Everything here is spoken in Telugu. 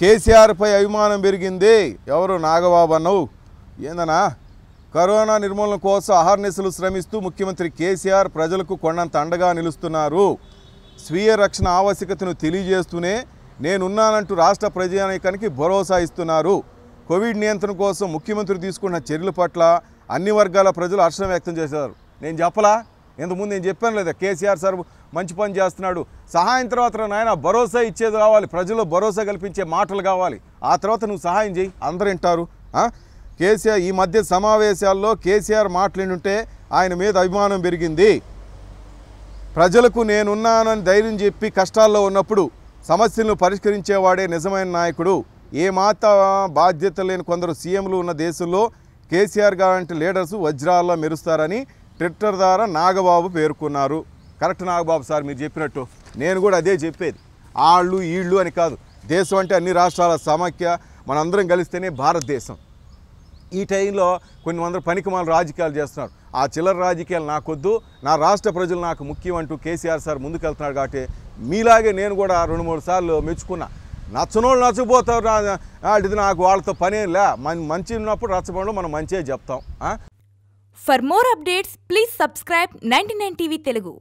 కేసీఆర్పై అభిమానం పెరిగింది ఎవరు నాగబాబు అన్నవు ఏందనా కరోనా నిర్మూలన కోసం అహర్నిశలు శ్రమిస్తూ ముఖ్యమంత్రి కేసీఆర్ ప్రజలకు కొండంత అండగా నిలుస్తున్నారు స్వీయ రక్షణ ఆవశ్యకతను తెలియజేస్తూనే నేనున్నానంటూ రాష్ట్ర ప్రజానీకానికి భరోసా ఇస్తున్నారు కోవిడ్ నియంత్రణ కోసం ముఖ్యమంత్రి తీసుకున్న చర్యల పట్ల అన్ని వర్గాల ప్రజలు హర్షం వ్యక్తం చేశారు నేను చెప్పలా ఇంతకుముందు నేను చెప్పాను లేదా కేసీఆర్ సార్ మంచి పని చేస్తున్నాడు సహాయం తర్వాత నాయన భరోసా ఇచ్చేది కావాలి ప్రజల్లో భరోసా కల్పించే మాటలు కావాలి ఆ తర్వాత నువ్వు సహాయం చేయి అందరు వింటారు కేసీఆర్ ఈ మధ్య సమావేశాల్లో కేసీఆర్ మాట్లాడుంటే ఆయన మీద అభిమానం పెరిగింది ప్రజలకు నేనున్నానని ధైర్యం చెప్పి కష్టాల్లో ఉన్నప్పుడు సమస్యలను పరిష్కరించేవాడే నిజమైన నాయకుడు మాత బాధ్యత లేని కొందరు సీఎంలు ఉన్న దేశంలో కేసీఆర్ గారు లీడర్స్ వజ్రాల్లో మెరుస్తారని ట్విట్టర్ ద్వారా నాగబాబు పేర్కొన్నారు కరెక్ట్ నాగబాబు సార్ మీరు చెప్పినట్టు నేను కూడా అదే చెప్పేది వాళ్ళు వీళ్ళు అని కాదు దేశం అంటే అన్ని రాష్ట్రాల సమాఖ్య మనందరం కలిస్తేనే భారతదేశం ఈ టైంలో కొన్ని వందల మన రాజకీయాలు చేస్తున్నారు ఆ చిల్లర రాజకీయాలు నాకొద్దు నా రాష్ట్ర ప్రజలు నాకు ముఖ్యం అంటూ కేసీఆర్ సార్ ముందుకెళ్తున్నాడు కాబట్టి మీలాగే నేను కూడా రెండు మూడు సార్లు మెచ్చుకున్నా నచ్చనోళ్ళు నచ్చకపోతారు ఇది నాకు వాళ్ళతో పనే లే మంచి ఉన్నప్పుడు రచ్చబంలో మనం మంచిగా చెప్తాం for more updates please subscribe ninety nine TV Telugu